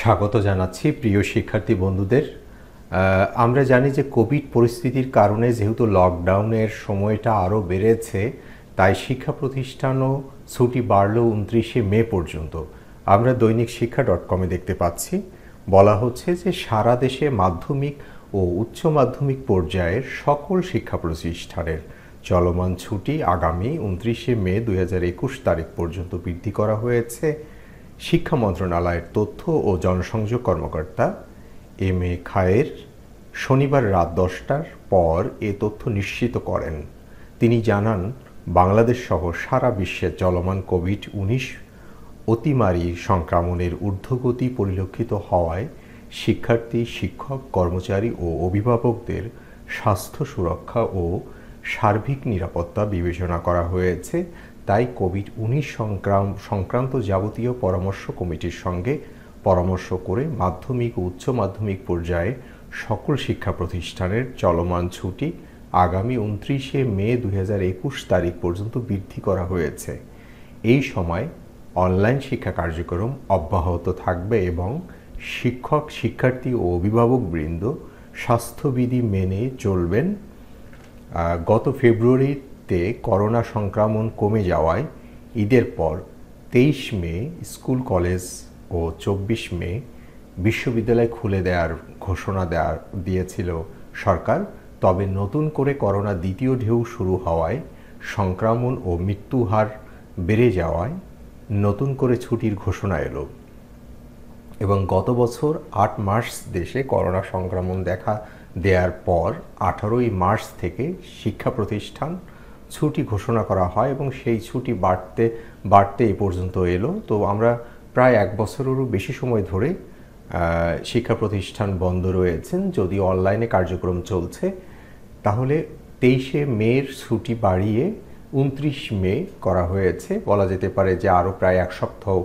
স্বাগত জানাচ্ছি প্রিয় শিক্ষার্থী বন্ধুদের আমরা জানি যে কোভিড পরিস্থিতির কারণে যেহেতু লকডাউনের সময়টা আরও বেড়েছে তাই শিক্ষা প্রতিষ্ঠানও ছুটি বাড়ল উনত্রিশে মে পর্যন্ত আমরা দৈনিক শিক্ষা ডট কমে দেখতে পাচ্ছি বলা হচ্ছে যে সারা দেশে মাধ্যমিক ও উচ্চ মাধ্যমিক পর্যায়ের সকল শিক্ষা প্রতিষ্ঠানের চলমান ছুটি আগামী উনত্রিশে মে দু তারিখ পর্যন্ত বৃদ্ধি করা হয়েছে শিক্ষা মন্ত্রণালয়ের তথ্য ও জনসংযোগ কর্মকর্তা এম এ খায়ের শনিবার রাত দশটার পর এ তথ্য নিশ্চিত করেন তিনি জানান বাংলাদেশ সহ সারা বিশ্বে চলমান কোভিড উনিশ অতিমারি সংক্রমণের ঊর্ধ্বগতি পরিলক্ষিত হওয়ায় শিক্ষার্থী শিক্ষক কর্মচারী ও অভিভাবকদের স্বাস্থ্য সুরক্ষা ও সার্বিক নিরাপত্তা বিবেচনা করা হয়েছে তাই কোভিড উনিশ সংক্রান্ত যাবতীয় পরামর্শ কমিটির সঙ্গে পরামর্শ করে মাধ্যমিক ও উচ্চ মাধ্যমিক পর্যায়ে সকল শিক্ষা প্রতিষ্ঠানের চলমান ছুটি আগামী উনত্রিশে মে দু তারিখ পর্যন্ত বৃদ্ধি করা হয়েছে এই সময় অনলাইন শিক্ষা কার্যক্রম অব্যাহত থাকবে এবং শিক্ষক শিক্ষার্থী ও অভিভাবকবৃন্দ স্বাস্থ্যবিধি মেনে চলবেন গত ফেব্রুয়ারিতে করোনা সংক্রমণ কমে যাওয়ায় ঈদের পর তেইশ মে স্কুল কলেজ ও চব্বিশ মে বিশ্ববিদ্যালয় খুলে দেওয়ার ঘোষণা দেওয়ার দিয়েছিল সরকার তবে নতুন করে করোনা দ্বিতীয় ঢেউ শুরু হওয়ায় সংক্রমণ ও মৃত্যু হার বেড়ে যাওয়ায় নতুন করে ছুটির ঘোষণা এলো এবং গত বছর আট মার্চ দেশে করোনা সংক্রমণ দেখা দেওয়ার পর আঠারোই মার্চ থেকে শিক্ষা প্রতিষ্ঠান ছুটি ঘোষণা করা হয় এবং সেই ছুটি বাড়তে বাড়তে এ পর্যন্ত এলো তো আমরা প্রায় এক বছরেরও বেশি সময় ধরে শিক্ষা প্রতিষ্ঠান বন্ধ রয়েছেন যদি অনলাইনে কার্যক্রম চলছে তাহলে তেইশে মের ছুটি বাড়িয়ে উনত্রিশ মে করা হয়েছে বলা যেতে পারে যে আরও প্রায় এক সপ্তাহ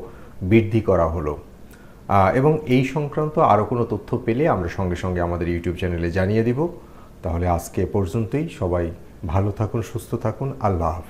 বৃদ্ধি করা হলো এবং এই সংক্রান্ত আরও কোনো তথ্য পেলে আমরা সঙ্গে সঙ্গে আমাদের ইউটিউব চ্যানেলে জানিয়ে দেব তাহলে আজকে এ পর্যন্তই সবাই ভালো থাকুন সুস্থ থাকুন আল্লাহ হাফিজ